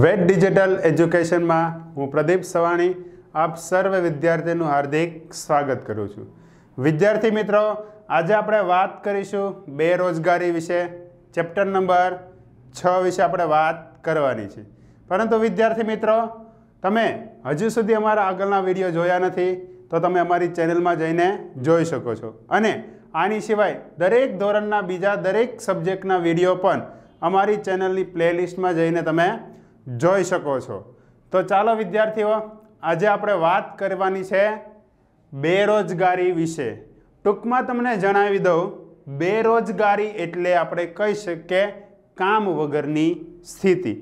wet digital એજ્યુકેશનમાં હું પ્રદીપ સવાણી આપ સર્વ વિદ્યાર્થીનું હાર્દિક સ્વાગત કરું છું વિદ્યાર્થી મિત્રો આજે આપણે વાત કરીશું બેરોજગારી વિશે ચેપ્ટર નંબર છ વિશે આપણે વાત કરવાની છે પરંતુ વિદ્યાર્થી મિત્રો તમે હજુ સુધી અમારા આગળના વિડીયો જોયા નથી તો તમે અમારી ચેનલમાં જઈને જોઈ શકો છો અને આની સિવાય દરેક ધોરણના બીજા દરેક સબ્જેક્ટના વિડીયો પણ અમારી ચેનલની પ્લેલિસ્ટમાં જઈને તમે જોઈ શકો છો તો ચાલો વિદ્યાર્થીઓ આજે આપણે વાત કરવાની છે બેરોજગારી વિશે ટૂંકમાં તમને જણાવી દઉં બેરોજગારી એટલે આપણે કહી શકીએ કામ વગરની સ્થિતિ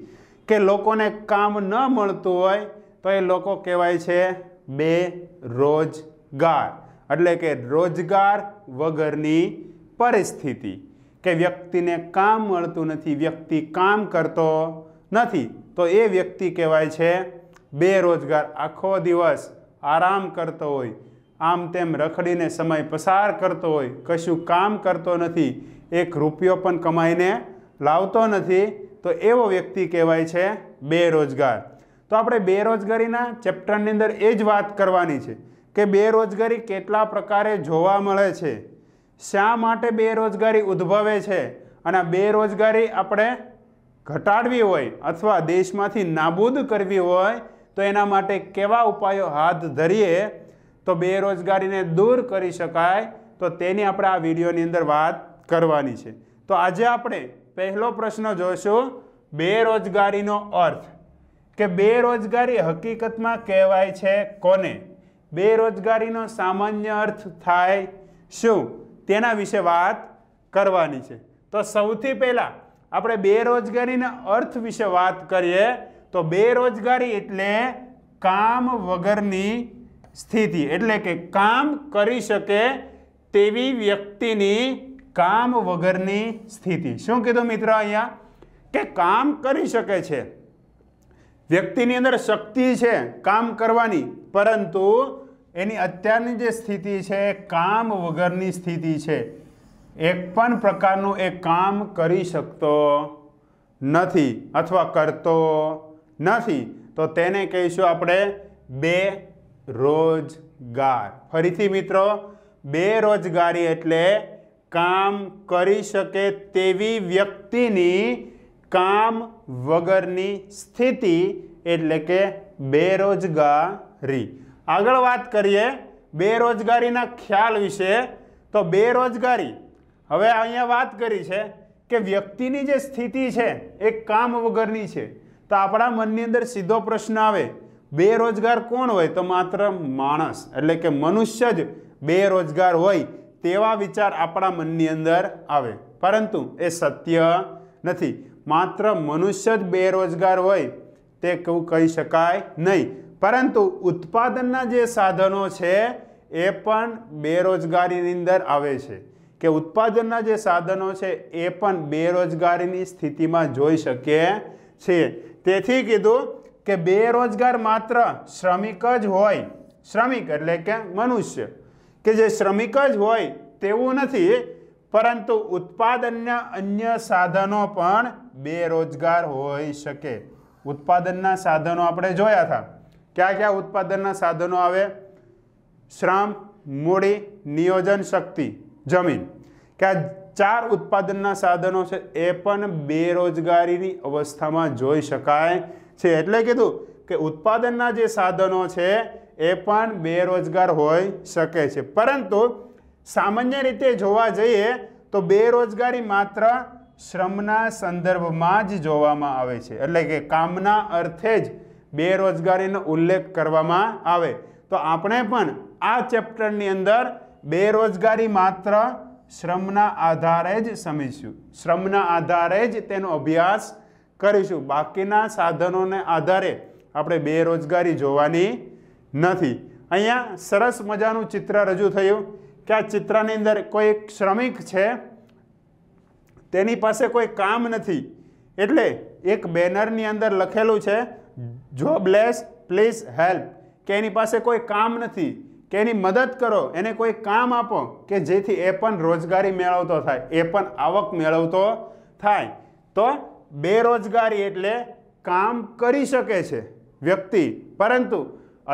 કે લોકોને કામ ન મળતું હોય તો એ લોકો કહેવાય છે બે રોજગાર એટલે કે રોજગાર વગરની પરિસ્થિતિ કે વ્યક્તિને કામ મળતું નથી વ્યક્તિ કામ કરતો નથી તો એ વ્યક્તિ કહેવાય છે બેરોજગાર આખો દિવસ આરામ કરતો હોય આમ તેમ રખડીને સમય પસાર કરતો હોય કશું કામ કરતો નથી એક રૂપિયો પણ કમાઈને લાવતો નથી તો એવો વ્યક્તિ કહેવાય છે બેરોજગાર તો આપણે બેરોજગારીના ચેપ્ટરની અંદર એ જ વાત કરવાની છે કે બેરોજગારી કેટલા પ્રકારે જોવા મળે છે શા માટે બેરોજગારી ઉદ્ભવે છે અને બેરોજગારી આપણે ઘટાડવી હોય અથવા દેશમાંથી નાબૂદ કરવી હોય તો એના માટે કેવા ઉપાયો હાથ ધરીએ તો બેરોજગારીને દૂર કરી શકાય તો તેની આપણે આ વિડીયોની અંદર વાત કરવાની છે તો આજે આપણે પહેલો પ્રશ્ન જોઈશું બેરોજગારીનો અર્થ કે બેરોજગારી હકીકતમાં કહેવાય છે કોને બેરોજગારીનો સામાન્ય અર્થ થાય શું તેના વિશે વાત કરવાની છે તો સૌથી પહેલાં આપણે બેરોજગારીના અર્થ વિશે વાત કરીએ તો બેરોજગારી એટલે કામ વગરની સ્થિતિ એટલે કે કામ કરી શકે તેવી વ્યક્તિની કામ વગરની સ્થિતિ શું કીધું મિત્રો અહીંયા કે કામ કરી શકે છે વ્યક્તિની અંદર શક્તિ છે કામ કરવાની પરંતુ એની અત્યારની જે સ્થિતિ છે કામ વગરની સ્થિતિ છે એક પણ પ્રકારનું એ કામ કરી શકતો નથી અથવા કરતો નથી તો તેને કહીશું આપણે બે રોજગાર ફરીથી મિત્રો બેરોજગારી એટલે કામ કરી શકે તેવી વ્યક્તિની કામ વગરની સ્થિતિ એટલે કે બેરોજગારી આગળ વાત કરીએ બેરોજગારીના ખ્યાલ વિશે તો બેરોજગારી હવે અહીંયા વાત કરી છે કે વ્યક્તિની જે સ્થિતિ છે એ કામ વગરની છે તો આપણા મનની અંદર સીધો પ્રશ્ન આવે બેરોજગાર કોણ હોય તો માત્ર માણસ એટલે કે મનુષ્ય જ બેરોજગાર હોય તેવા વિચાર આપણા મનની અંદર આવે પરંતુ એ સત્ય નથી માત્ર મનુષ્ય જ બેરોજગાર હોય તે કહું કહી શકાય નહીં પરંતુ ઉત્પાદનના જે સાધનો છે એ પણ બેરોજગારીની અંદર આવે છે કે ઉત્પાદનના જે સાધનો છે એ પણ બેરોજગારીની સ્થિતિમાં જોઈ શકે છે તેથી કીધું કે બેરોજગાર માત્ર શ્રમિક જ હોય શ્રમિક એટલે કે મનુષ્ય કે જે શ્રમિક જ હોય તેવું નથી પરંતુ ઉત્પાદનના અન્ય સાધનો પણ બેરોજગાર હોઈ શકે ઉત્પાદનના સાધનો આપણે જોયા હતા કયા કયા ઉત્પાદનના સાધનો આવે શ્રમ મૂડી નિયોજન શક્તિ જમીન કે આ ચાર ઉત્પાદનના સાધનો છે એ પણ બેરોજગારીની અવસ્થામાં જોઈ શકાય છે એટલે કીધું કે ઉત્પાદનના જે સાધનો છે એ પણ બેરોજગાર હોઈ શકે છે પરંતુ સામાન્ય રીતે જોવા જઈએ તો બેરોજગારી માત્ર શ્રમના સંદર્ભમાં જ જોવામાં આવે છે એટલે કે કામના અર્થે જ બેરોજગારીનો ઉલ્લેખ કરવામાં આવે તો આપણે પણ આ ચેપ્ટરની અંદર બેરોજગારી માત્ર શ્રમના આધારે જ સમીશું શ્રમના આધારે જ તેનો અભ્યાસ કરીશું બાકીના સાધનોને આધારે આપણે બેરોજગારી જોવાની નથી અહીંયા સરસ મજાનું ચિત્ર રજૂ થયું કે આ ચિત્રની અંદર કોઈ શ્રમિક છે તેની પાસે કોઈ કામ નથી એટલે એક બેનરની અંદર લખેલું છે જોબલેસ પ્લીઝ હેલ્પ કે એની પાસે કોઈ કામ નથી કે એની મદદ કરો એને કોઈ કામ આપો કે જેથી એ પણ રોજગારી મેળવતો થાય એ પણ આવક મેળવતો થાય તો બેરોજગારી એટલે કામ કરી શકે છે વ્યક્તિ પરંતુ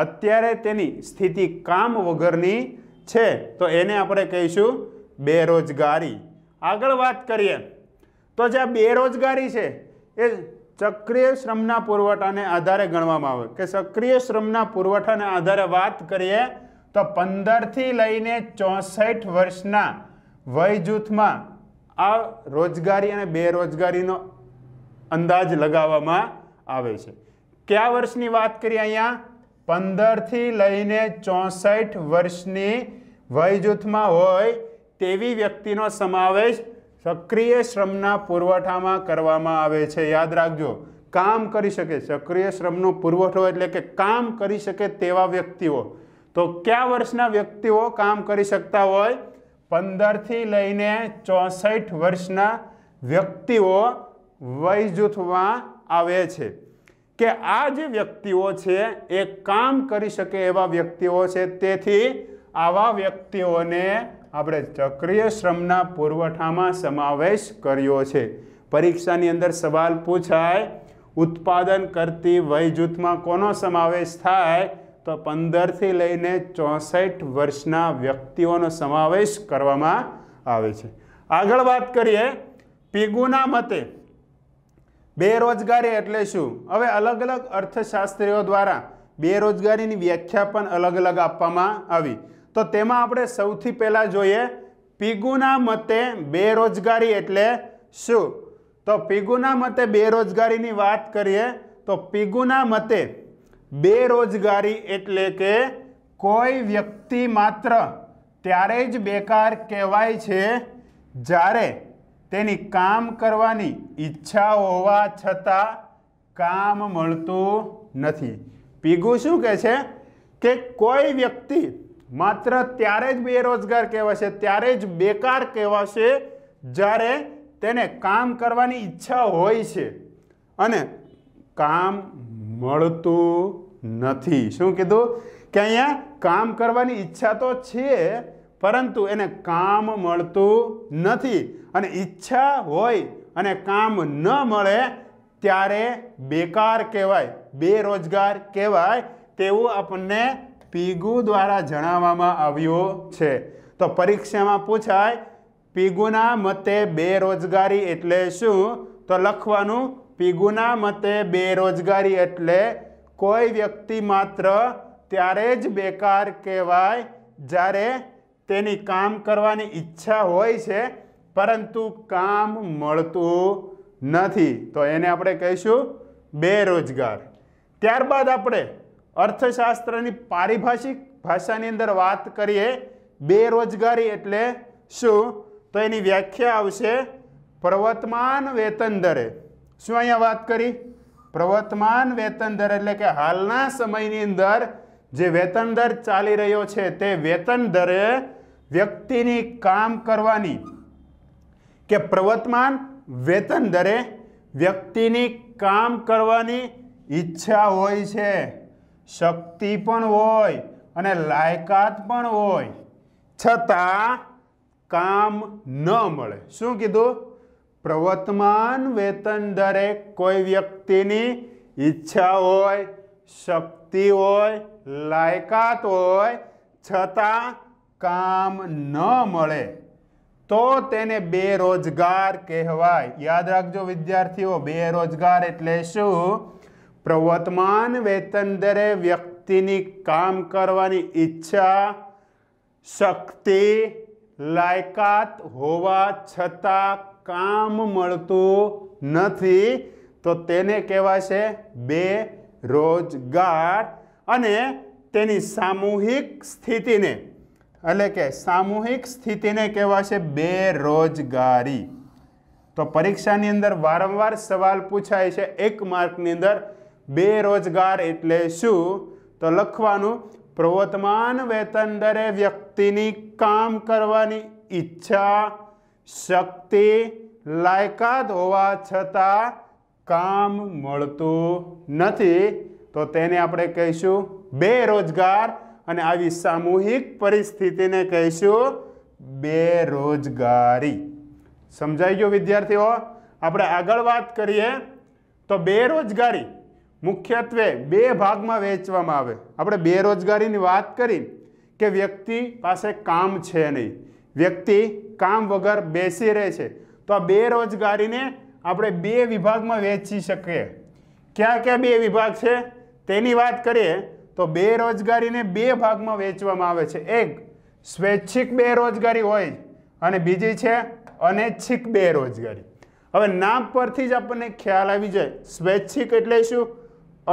અત્યારે તેની સ્થિતિ કામ વગરની છે તો એને આપણે કહીશું બેરોજગારી આગળ વાત કરીએ તો જ્યાં બેરોજગારી છે એ સક્રિય શ્રમના પુરવઠાને આધારે ગણવામાં આવે કે સક્રિય શ્રમના પુરવઠાને આધારે વાત કરીએ તો પંદરથી લઈને ચોસઠ વર્ષના વય જૂથમાં આ રોજગારી અને બેરોજગારીનો અંદાજ લગાવવામાં આવે છે કયા વર્ષની વાત કરીએ અહીંયા પંદરથી લઈને ચોસઠ વર્ષની વય જૂથમાં હોય તેવી વ્યક્તિનો સમાવેશ સક્રિય શ્રમના પુરવઠામાં કરવામાં આવે છે યાદ રાખજો કામ કરી શકે સક્રિય શ્રમનો પુરવઠો એટલે કે કામ કરી શકે તેવા વ્યક્તિઓ તો કયા વર્ષના વ્યક્તિઓ કામ કરી શકતા હોય પંદરથી લઈને ચોસઠ વર્ષના વ્યક્તિઓ વય જૂથમાં આવે છે કે આ જે વ્યક્તિઓ છે એ કામ કરી શકે એવા વ્યક્તિઓ છે તેથી આવા વ્યક્તિઓને આપણે ચક્રીય શ્રમના પુરવઠામાં સમાવેશ કર્યો છે પરીક્ષાની અંદર સવાલ પૂછાય ઉત્પાદન કરતી વય જૂથમાં કોનો સમાવેશ થાય તો પંદરથી લઈને ચોસઠ વર્ષના વ્યક્તિઓનો સમાવેશ કરવામાં આવે છે આગળ વાત કરીએ પીગુના મતે બેરોજગારી એટલે શું હવે અલગ અલગ અર્થશાસ્ત્રીઓ દ્વારા બેરોજગારીની વ્યાખ્યા પણ અલગ અલગ આપવામાં આવી તો તેમાં આપણે સૌથી પહેલાં જોઈએ પીગુના મતે બેરોજગારી એટલે શું તો પીગુના મતે બેરોજગારીની વાત કરીએ તો પીગુના મતે બેરોજગારી એટલે કે કોઈ વ્યક્તિ માત્ર ત્યારે જ બેકાર કહેવાય છે જ્યારે તેની કામ કરવાની ઈચ્છા હોવા છતાં કામ મળતું નથી પીગુ શું કહે છે કે કોઈ વ્યક્તિ માત્ર ત્યારે જ બેરોજગાર કહેવાશે ત્યારે જ બેકાર કહેવાશે જ્યારે તેને કામ કરવાની ઈચ્છા હોય છે અને કામ મળતું નથી શું કીધું કે અહીંયા કામ કરવાની ઈચ્છા તો છે પરંતુ એને કામ મળતું નથી અને ઈચ્છા હોય અને કામ ન મળે ત્યારે બેકાર કહેવાય બેરોજગાર કહેવાય તેવું આપણને પીગુ દ્વારા જણાવવામાં આવ્યું છે તો પરીક્ષામાં પૂછાય પીગુના મતે બેરોજગારી એટલે શું તો લખવાનું પીગુના મતે બેરોજગારી એટલે કોઈ વ્યક્તિ માત્ર ત્યારે જ બેકાર કહેવાય જ્યારે તેની કામ કરવાની ઈચ્છા હોય છે પરંતુ કામ મળતું નથી તો એને આપણે કહીશું બેરોજગાર ત્યારબાદ આપણે અર્થશાસ્ત્રની પારિભાષિક ભાષાની અંદર વાત કરીએ બેરોજગારી એટલે શું તો એની વ્યાખ્યા આવશે પ્રવર્તમાન વેતન દરે શું અહીંયા વાત કરી પ્રવર્તમાન વેતન દર એટલે કે હાલના સમયની અંદર જે વેતન દર ચાલી રહ્યો છે તે વેતન દરે વ્યક્તિની કામ કરવાની કે પ્રવર્તમાન વેતન દરે વ્યક્તિની કામ કરવાની ઈચ્છા હોય છે શક્તિ પણ હોય અને લાયકાત પણ હોય છતાં કામ ન મળે શું કીધું પ્રવર્તમાન વેતન દરે કોઈ વ્યક્તિની ઈચ્છા હોય શક્તિ હોય લાયકાત હોય છતાં કામ ન મળે તો તેને બેરોજગાર કહેવાય યાદ રાખજો વિદ્યાર્થીઓ બેરોજગાર એટલે શું પ્રવર્તમાન વેતન દરે વ્યક્તિની કામ કરવાની ઈચ્છા શક્તિ લાયકાત હોવા છતાં કામ મળતું નથી તો તેને કહેવાશે બેરોજગાર અને તેની સામૂહિક સ્થિતિને એટલે કે સામૂહિક સ્થિતિને કહેવાશે બેરોજગારી તો પરીક્ષાની અંદર વારંવાર સવાલ પૂછાય છે એક માર્કની અંદર બેરોજગાર એટલે શું તો લખવાનું પ્રવર્તમાન વેતન દરે વ્યક્તિની કામ કરવાની ઈચ્છા શક્તિ લાયકાત હોવા છતાં કામ મળતું નથી તો તેને આપણે કહીશું બેરોજગાર અને આવી સામૂહિક પરિસ્થિતિને કહીશું બેરોજગારી સમજાઈ ગયો વિદ્યાર્થીઓ આપણે આગળ વાત કરીએ તો બેરોજગારી મુખ્યત્વે બે ભાગમાં વહેંચવામાં આવે આપણે બેરોજગારીની વાત કરી કે વ્યક્તિ પાસે કામ છે નહીં વ્યક્તિ કામ વગર બેસી રહે છે તો આ બેરોજગારીને આપણે બે વિભાગમાં વહેંચી શકીએ કયા ક્યાં બે વિભાગ છે તેની વાત કરીએ તો બેરોજગારીને બે ભાગમાં વહેંચવામાં આવે છે એક સ્વૈચ્છિક બેરોજગારી હોય અને બીજી છે અનૈચ્છિક બેરોજગારી હવે નામ પરથી જ આપણને ખ્યાલ આવી જાય સ્વૈચ્છિક એટલે શું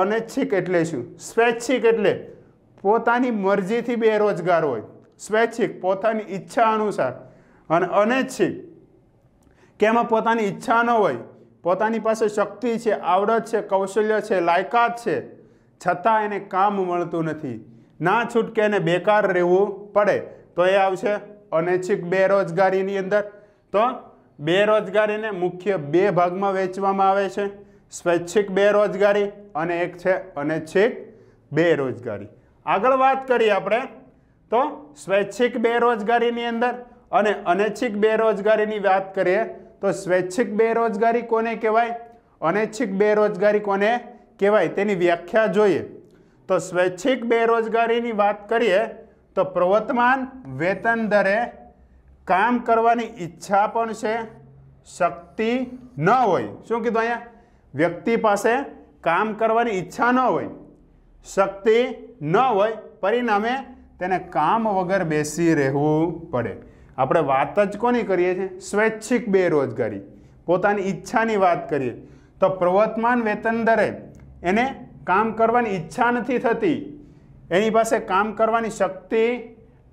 અનૈચ્છિક એટલે શું સ્વૈચ્છિક એટલે પોતાની મરજીથી બેરોજગાર હોય સ્વૈચ્છિક પોતાની ઈચ્છા અનુસાર અને અનૈચ્છિક કે એમાં પોતાની ઈચ્છા ન હોય પોતાની પાસે શક્તિ છે આવડત છે કૌશલ્ય છે લાયકાત છે છતાં એને કામ મળતું નથી ના છૂટકે એને બેકાર રહેવું પડે તો એ આવશે અનૈચ્છિક બેરોજગારીની અંદર તો બેરોજગારીને મુખ્ય બે ભાગમાં વહેંચવામાં આવે છે સ્વૈચ્છિક બેરોજગારી અને એક છે અનૈચ્છિક બેરોજગારી આગળ વાત કરીએ આપણે તો સ્વૈચ્છિક બેરોજગારીની અંદર અને અનૈચ્છિક બેરોજગારીની વાત કરીએ તો સ્વૈચ્છિક બેરોજગારી કોને કહેવાય અનૈચ્છિક બેરોજગારી કોને કહેવાય તેની વ્યાખ્યા જોઈએ તો સ્વૈચ્છિક બેરોજગારીની વાત કરીએ તો પ્રવર્તમાન વેતન દરે કામ કરવાની ઈચ્છા પણ છે શક્તિ ન હોય શું કીધું અહીંયા વ્યક્તિ પાસે કામ કરવાની ઈચ્છા ન હોય શક્તિ ન હોય પરિણામે તેને કામ વગર બેસી રહેવું પડે આપણે વાત જ કોની કરીએ છીએ સ્વૈચ્છિક બેરોજગારી પોતાની ઈચ્છાની વાત કરીએ તો પ્રવર્તમાન વેતન દરે એને કામ કરવાની ઈચ્છા નથી થતી એની પાસે કામ કરવાની શક્તિ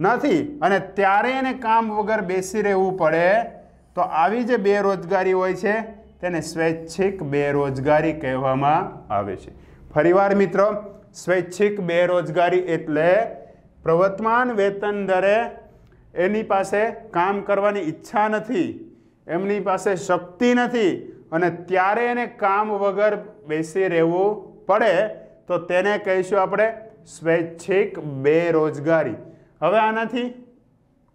નથી અને ત્યારે એને કામ વગર બેસી રહેવું પડે તો આવી જે બેરોજગારી હોય છે તેને સ્વૈચ્છિક બેરોજગારી કહેવામાં આવે છે ફરીવાર મિત્રો સ્વૈચ્છિક બેરોજગારી એટલે પ્રવર્તમાન વેતન દરે એની પાસે કામ કરવાની ઈચ્છા નથી એમની પાસે શક્તિ નથી અને ત્યારે એને કામ વગર બેસી રહેવું પડે તો તેને કહીશું આપણે સ્વૈચ્છિક બેરોજગારી હવે આનાથી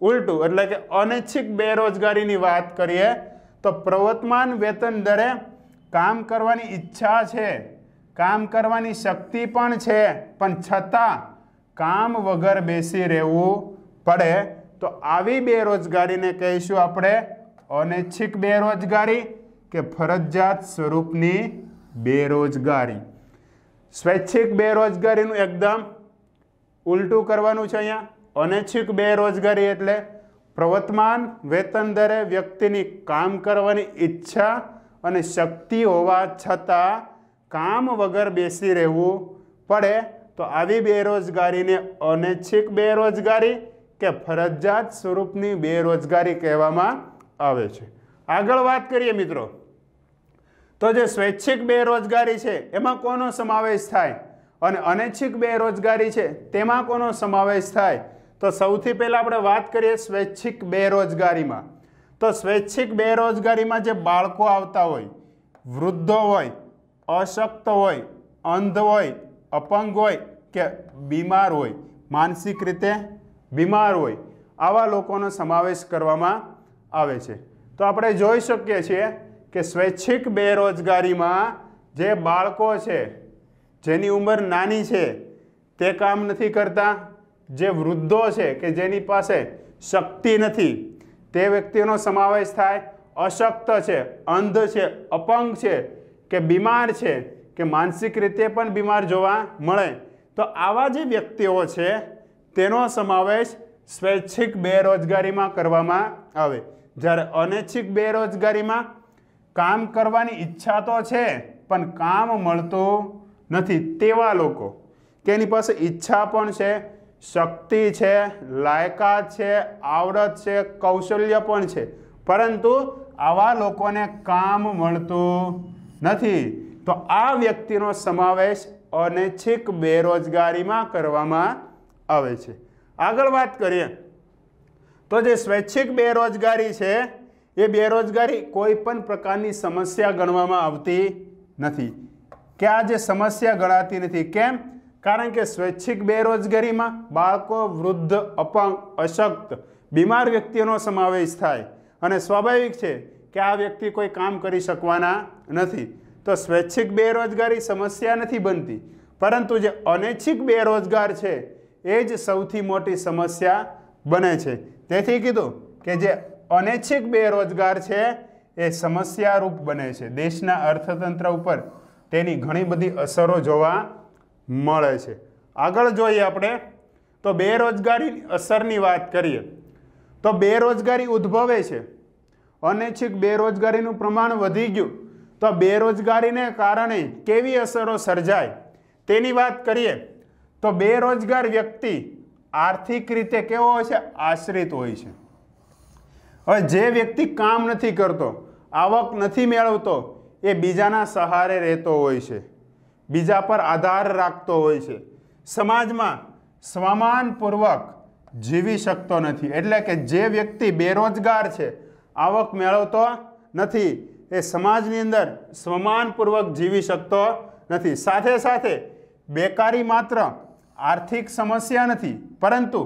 ઉલટું એટલે કે અનૈચ્છિક બેરોજગારીની વાત કરીએ તો પ્રવર્તમાન વેતન દરે કામ કરવાની ઈચ્છા છે કામ કરવાની શક્તિ પણ છે પણ છતાં કામ વગર બેસી રહેવું પડે તો આવી બેરોજગારીને કહીશું આપણે અનૈચ્છિક બેરોજગારી કે ફરજિયાત સ્વરૂપની બેરોજગારી સ્વૈચ્છિક બેરોજગારીનું એકદમ ઉલટું કરવાનું છે અહીંયા અનૈચ્છિક બેરોજગારી એટલે પ્રવર્તમાન વેતન દરે વ્યક્તિની કામ કરવાની ઈચ્છા અને શક્તિ હોવા છતાં કામ વગર બેસી રહેવું પડે તો આવી બેરોજગારીને અનૈચ્છિક બેરોજગારી કે ફરજિયાત સ્વરૂપની બેરોજગારી કહેવામાં આવે છે આગળ વાત કરીએ મિત્રો તો જે સ્વૈચ્છિક બેરોજગારી છે એમાં કોનો સમાવેશ થાય અને અનૈચ્છિક બેરોજગારી છે તેમાં કોનો સમાવેશ થાય તો સૌથી પહેલાં આપણે વાત કરીએ સ્વૈચ્છિક બેરોજગારીમાં તો સ્વૈચ્છિક બેરોજગારીમાં જે બાળકો આવતા હોય વૃદ્ધો હોય અશક્ત હોય અંધ હોય અપંગ હોય કે બીમાર હોય માનસિક રીતે બીમાર હોય આવા લોકોનો સમાવેશ કરવામાં આવે છે તો આપણે જોઈ શકીએ છીએ કે સ્વૈચ્છિક બેરોજગારીમાં જે બાળકો છે જેની ઉંમર નાની છે તે કામ નથી કરતા જે વૃદ્ધો છે કે જેની પાસે શક્તિ નથી તે વ્યક્તિનો સમાવેશ થાય અશક્ત છે અંધ છે અપંગ છે કે બીમાર છે કે માનસિક રીતે પણ બીમાર જોવા મળે તો આવા જે વ્યક્તિઓ છે તેનો સમાવેશ સ્વૈચ્છિક બેરોજગારીમાં કરવામાં આવે જ્યારે અનૈચ્છિક બેરોજગારીમાં કામ કરવાની ઈચ્છા તો છે પણ કામ મળતું નથી તેવા લોકો તેની પાસે ઈચ્છા પણ છે શક્તિ છે લાયકાત છે આવડત છે કૌશલ્ય પણ છે પરંતુ આવા લોકોને કામ મળતું નથી તો આ વ્યક્તિનો સમાવેશ અનૈચ્છિક બેરોજગારીમાં કરવામાં આવે છે આગળ વાત કરીએ તો જે સ્વૈચ્છિક બેરોજગારી છે એ બેરોજગારી કોઈ પણ પ્રકારની સમસ્યા ગણવામાં આવતી નથી કે આ જે સમસ્યા ગણાતી નથી કેમ કારણ કે સ્વૈચ્છિક બેરોજગારીમાં બાળકો વૃદ્ધ અપંગ અશક્ત બીમાર વ્યક્તિઓનો સમાવેશ થાય અને સ્વાભાવિક છે કે આ વ્યક્તિ કોઈ કામ કરી શકવાના નથી તો સ્વૈચ્છિક બેરોજગારી સમસ્યા નથી બનતી પરંતુ જે અનૈચ્છિક બેરોજગાર છે એ જ સૌથી મોટી સમસ્યા બને છે તેથી કીધું કે જે અનૈચ્છિક બેરોજગાર છે એ સમસ્યારૂપ બને છે દેશના અર્થતંત્ર ઉપર તેની ઘણી બધી અસરો જોવા મળે છે આગળ જોઈએ આપણે તો બેરોજગારી અસરની વાત કરીએ તો બેરોજગારી ઉદ્ભવે છે અનૈચ્છિક બેરોજગારીનું પ્રમાણ વધી ગયું તો બેરોજગારીને કારણે કેવી અસરો સર્જાય તેની વાત કરીએ તો બેરોજગાર વ્યક્તિ આર્થિક રીતે કેવો હોય છે આશ્રિત હોય છે હવે જે વ્યક્તિ કામ નથી કરતો આવક નથી મેળવતો એ બીજાના સહારે રહેતો હોય છે બીજા પર આધાર રાખતો હોય છે સમાજમાં સ્વમાનપૂર્વક જીવી શકતો નથી એટલે કે જે વ્યક્તિ બેરોજગાર છે આવક મેળવતો નથી એ સમાજની અંદર સમાનપૂર્વક જીવી શકતો નથી સાથે સાથે બેકારી માત્ર આર્થિક સમસ્યા નથી પરંતુ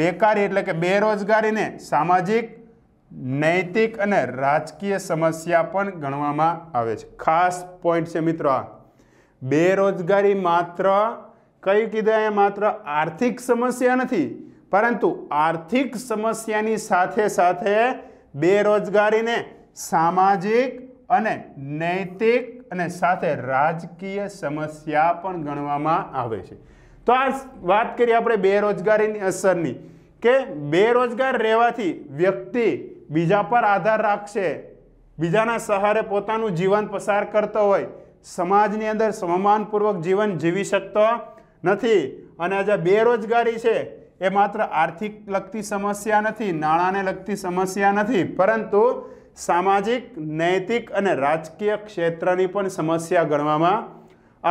બેકારી એટલે કે બેરોજગારીને સામાજિક નૈતિક અને રાજકીય સમસ્યા પણ ગણવામાં આવે છે ખાસ પોઈન્ટ છે મિત્રો આ બેરોજગારી માત્ર કઈ કીધા એ માત્ર આર્થિક સમસ્યા નથી પરંતુ આર્થિક સમસ્યાની સાથે સાથે બેરોજગારીને સામાજિક અને નૈતિક અને સાથે રાજકીય સમસ્યા પણ ગણવામાં આવે છે તો આ વાત કરીએ આપણે બેરોજગારીની અસરની કે બેરોજગાર રહેવાથી વ્યક્તિ બીજા પર આધાર રાખશે બીજાના સહારે પોતાનું જીવન પસાર કરતો હોય સમાજની અંદર સમાનપૂર્વક જીવન જીવી શકતો નથી અને આજે બેરોજગારી છે એ માત્ર આર્થિક લગતી સમસ્યા નથી નાણાંને લગતી સમસ્યા નથી પરંતુ સામાજિક નૈતિક અને રાજકીય ક્ષેત્રની પણ સમસ્યા ગણવામાં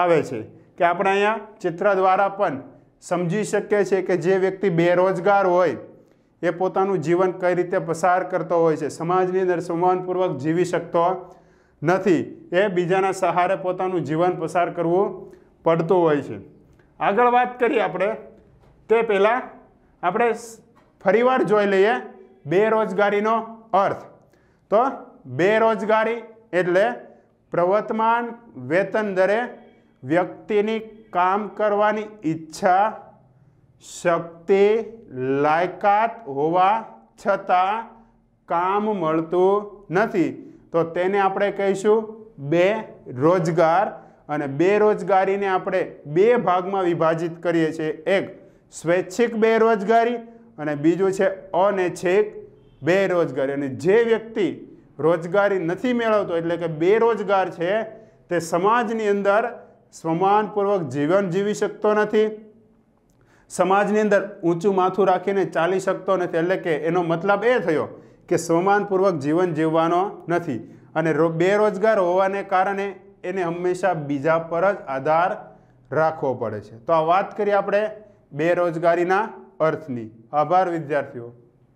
આવે છે કે આપણે અહીંયા ચિત્ર દ્વારા પણ સમજી શકીએ છીએ કે જે વ્યક્તિ બેરોજગાર હોય એ પોતાનું જીવન કઈ રીતે પસાર કરતો હોય છે સમાજની અંદર સંવાદપૂર્વક જીવી શકતો નથી એ બીજાના સહારે પોતાનું જીવન પસાર કરવું પડતું હોય છે આગળ વાત કરીએ આપણે તે પહેલાં આપણે ફરીવાર જોઈ લઈએ બેરોજગારીનો અર્થ તો બેરોજગારી એટલે પ્રવર્તમાન વેતન દરે વ્યક્તિની કામ કરવાની ઈચ્છા શક્તિ લાયકાત હોવા છતાં કામ મળતું નથી તો તેને આપણે કહીશું બે રોજગાર અને બેરોજગારીને આપણે બે ભાગમાં વિભાજિત કરીએ છીએ એક સ્વૈચ્છિક બેરોજગારી અને બીજું છે અનૈચ્છિક બેરોજગારી અને જે વ્યક્તિ રોજગારી નથી મેળવતો એટલે કે બેરોજગાર છે તે સમાજની અંદર સમાનપૂર્વક જીવન જીવી શકતો નથી સમાજની અંદર ઊંચું માથું રાખીને ચાલી શકતો નથી એટલે કે એનો મતલબ એ થયો કે સમાનપૂર્વક જીવન જીવવાનો નથી અને રો બેરોજગાર હોવાને કારણે એને હંમેશા બીજા પર જ આધાર રાખવો પડે છે તો આ વાત કરીએ આપણે બેરોજગારીના અર્થની આભાર વિદ્યાર્થીઓ